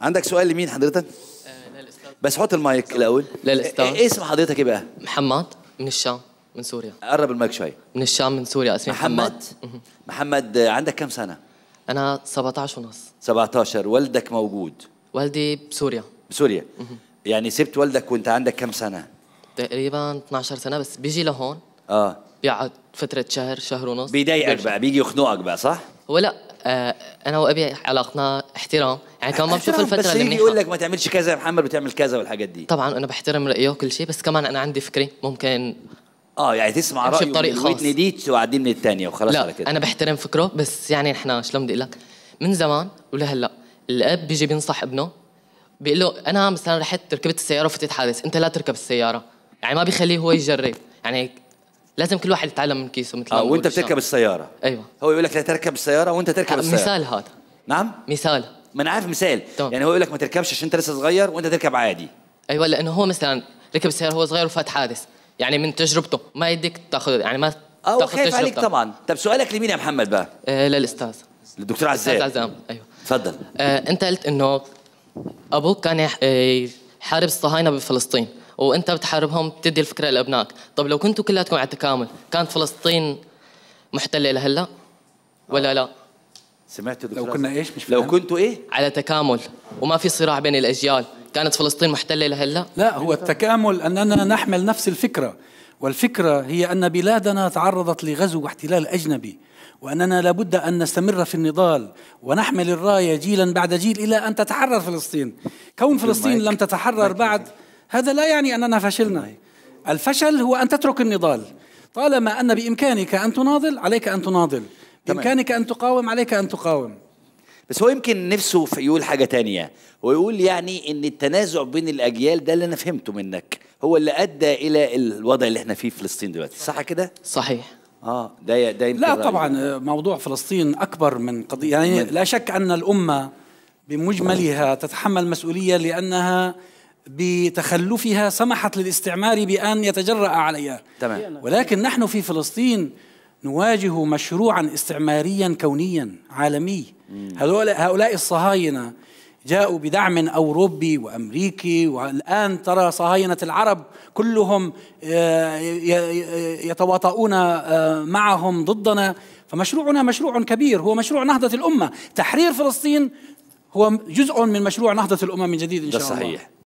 عندك سؤال لمين حضرتك؟ آه، بس حط المايك الاول للاستاذ ايه اسم حضرتك ايه بقى؟ محمد من الشام من سوريا قرب المايك شوي من الشام من سوريا اسمي محمد محمد, محمد عندك كم سنه؟ انا 17 ونص 17 والدك موجود والدي بسوريا بسوريا يعني سبت والدك وانت عندك كم سنه؟ تقريبا 12 سنه بس بيجي لهون اه بيقعد فتره شهر شهر ونص بيضايقك بقى بيجي يخنقك بقى صح؟ هو لا آه، انا وابي علاقتنا احترام يعني كمان ما بشوف الفتره بس اللي يقول لك ما تعملش كذا يا محمد وتعمل كذا والحاجات دي طبعا انا بحترم رايه وكل شيء بس كمان انا عندي فكري ممكن اه يعني تسمع رايه بطريقه خاص ودني دي من الثانيه وخلاص لا على كده انا بحترم فكره بس يعني احنا شلون بدي اقول لك من زمان ولهلا الاب بيجي بينصح ابنه بيقول له انا مثلا رحت ركبت السياره وفتت حادث انت لا تركب السياره يعني ما بيخليه هو يجرب يعني لازم كل واحد يتعلم من كيسه مثل ما آه وانت بتركب السياره ايوه هو يقول لك لا تركب السياره وانت تركب آه، السياره مثال هذا نعم مثال ما انا عارف مثال طب. يعني هو يقول لك ما تركبش عشان انت لسه صغير وانت تركب عادي ايوه لانه هو مثلا ركب السياره وهو صغير وفات حادث يعني من تجربته ما يديك تاخذ يعني ما اه خايف عليك طبعا طب سؤالك لمين يا محمد بقى؟ آه للاستاذ للدكتور عزام استاذ عزام ايوه تفضل آه انت قلت انه ابوك كان آه، يحارب الصهاينه بفلسطين وانت بتحاربهم بتدي الفكره لابنائك طب لو كنتوا كلياتكم على التكامل كانت فلسطين محتله لهلا ولا لا سمعت دكتور لو كنا ايش مش فهم. لو كنتوا ايه على تكامل وما في صراع بين الاجيال كانت فلسطين محتله لهلا لا هو التكامل اننا نحمل نفس الفكره والفكره هي ان بلادنا تعرضت لغزو واحتلال اجنبي واننا لابد ان نستمر في النضال ونحمل الرايه جيلا بعد جيل الى ان تتحرر فلسطين كون فلسطين لم تتحرر بعد هذا لا يعني أننا فشلنا الفشل هو أن تترك النضال طالما أن بإمكانك أن تناضل عليك أن تناضل بإمكانك أن تقاوم عليك أن تقاوم بس هو يمكن نفسه يقول حاجة تانية هو يقول يعني ان التنازع بين الاجيال ده اللي انا فهمته منك هو اللي ادى الى الوضع اللي احنا فيه في فلسطين دلوقتي صح كده صحيح اه ده ده لا طبعا موضوع فلسطين اكبر من قضيه يعني لا شك ان الامه بمجملها تتحمل مسؤوليه لانها بتخلفها سمحت للاستعمار بأن يتجرأ عليها تمام. ولكن نحن في فلسطين نواجه مشروعا استعماريا كونيا عالمي هؤلاء الصهاينة جاءوا بدعم أوروبي وأمريكي والآن ترى صهاينة العرب كلهم آه، يتواطؤون آه، معهم ضدنا فمشروعنا مشروع كبير هو مشروع نهضة الأمة تحرير فلسطين هو جزء من مشروع نهضة الأمة من جديد إن شاء الله ده صحيح